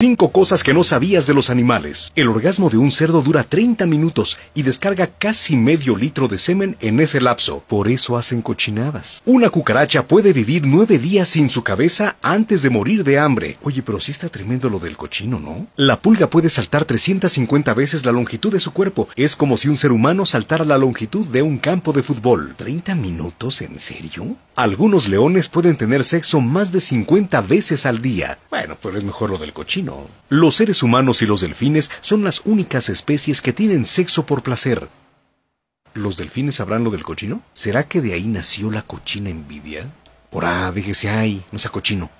5 cosas que no sabías de los animales. El orgasmo de un cerdo dura 30 minutos y descarga casi medio litro de semen en ese lapso. Por eso hacen cochinadas. Una cucaracha puede vivir 9 días sin su cabeza antes de morir de hambre. Oye, pero sí está tremendo lo del cochino, ¿no? La pulga puede saltar 350 veces la longitud de su cuerpo. Es como si un ser humano saltara la longitud de un campo de fútbol. ¿30 minutos? ¿En serio? Algunos leones pueden tener sexo más de 50 veces al día. Bueno, pero es mejor lo del cochino. Los seres humanos y los delfines son las únicas especies que tienen sexo por placer. ¿Los delfines sabrán lo del cochino? ¿Será que de ahí nació la cochina envidia? Por ah, déjese ahí, no sea cochino.